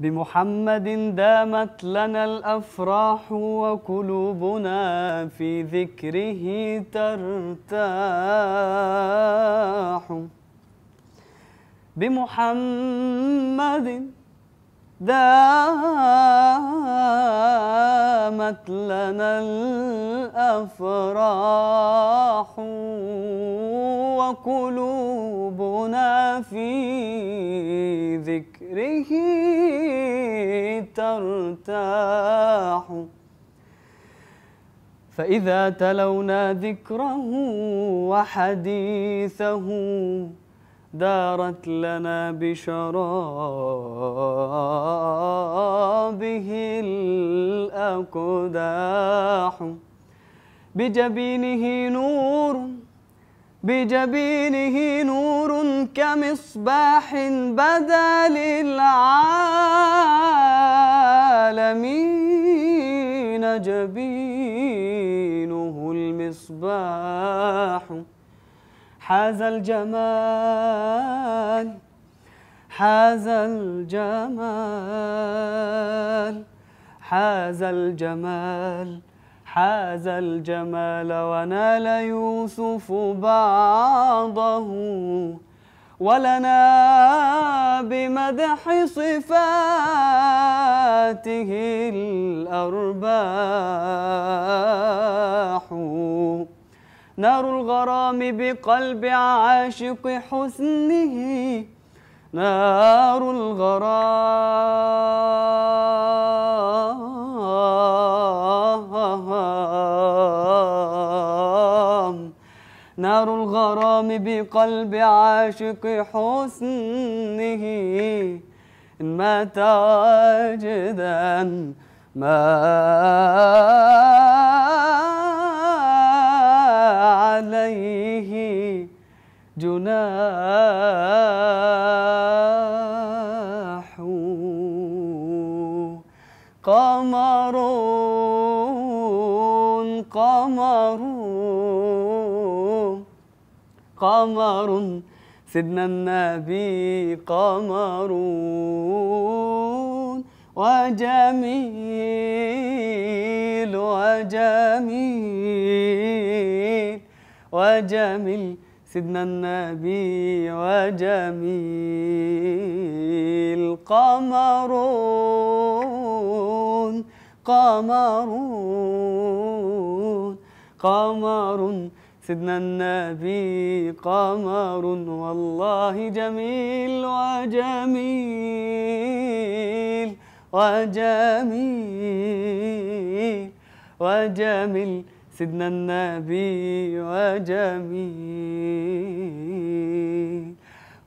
بمحمد دامت لنا الأفراح وقلوبنا في ذكره ترتاح بمحمد دامت لنا الأفراح وقلوبنا في فإذا تلونا ذكره وحديثه دارت لنا بشرابه الأقداح بجبينه نور بجبينه نور كمصباح بدا للعالمين جبينه المصباح حاز الجمال حاز الجمال حاز الجمال حاز الجمال ونال يوسف بعضه ولنا بمدح صفات ذواته الأرباح نار الغرام بقلب عاشق حسنه نار الغرام نار الغرام بقلب عاشق حسنه متواجدا ما عليه جناح قمر قمر قمر سيدنا النبي قمر وجميل وجميل وجميل سيدنا النبي وجميل قمر قمر قمر سيدنا النبي قمر والله جميل وجميل وجميل وجميل سيدنا النبي وجميل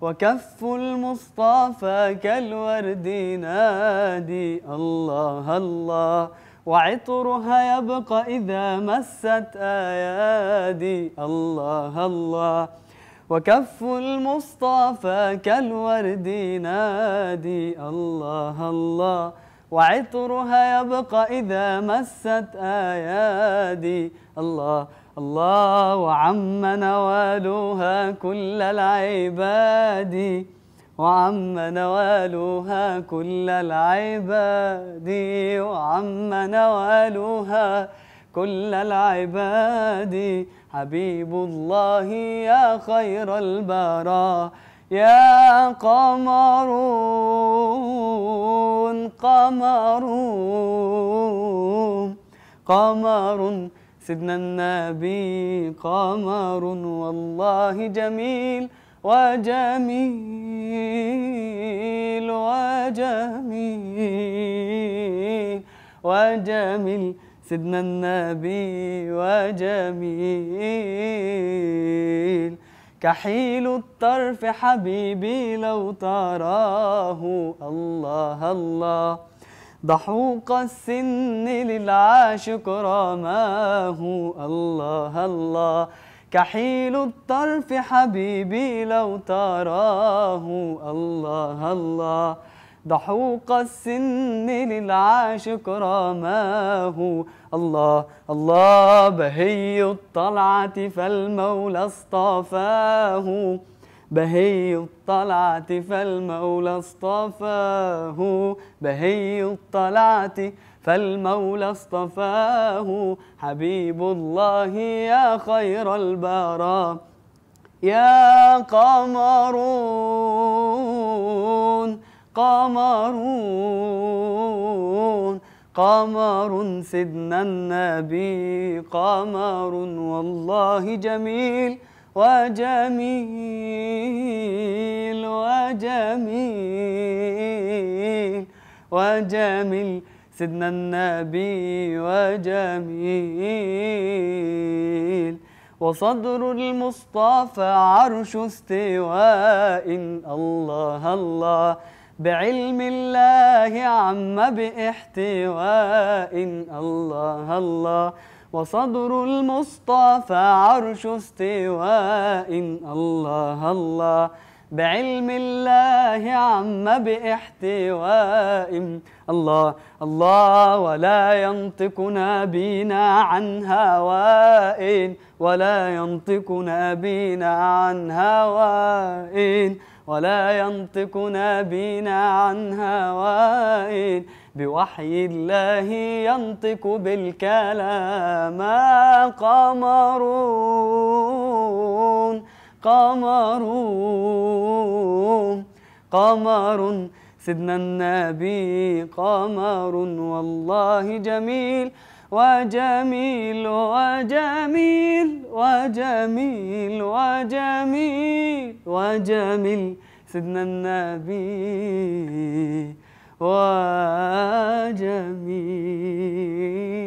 وكف المصطفى كالورد نادي الله الله وعطرها يبقى إذا مست أيادي الله الله وكف المصطفى كالورد نادي الله الله وعطرها يبقى إذا مست أيادي الله الله وعم نوالها كل العباد وعم نوالها كل العباد وعم نوالها كل العباد حبيب الله يا خير البرى يا قمر قمر قمر سيدنا النبي قمر والله جميل وجميل وجميل وجميل سيدنا النبي وجميل كحيل الطرف حبيبي لو تراه الله الله ضحوق السن للعاشق رماه الله الله كحيل الطرف حبيبي لو تراه الله الله ضحوق السن للعاشق رماه الله الله بهي الطلعة فالمولى اصطفاه بهي الطلعة فالمولى اصطفاه بهي الطلعة فالمولى اصطفاه حبيب الله يا خير البارى يا قمرون قمرون قمر سيدنا النبي قمر والله جميل وجميل وجميل وجميل سيدنا النبي وجميل وصدر المصطفى عرش استواء الله الله بعلم الله عم باحتواء الله الله وصدر المصطفى عرش استواء الله الله بعلم الله عم باحتواء الله الله ولا ينطق نبينا عن هواء ولا ينطق نبينا عن هواء ولا ينطق نبينا عن هواء بوحي الله ينطق بالكلام قمر قمر قمر سيدنا النبي قمر والله جميل وجميل وجميل وجميل وجميل وجميل سيدنا النبي وجميل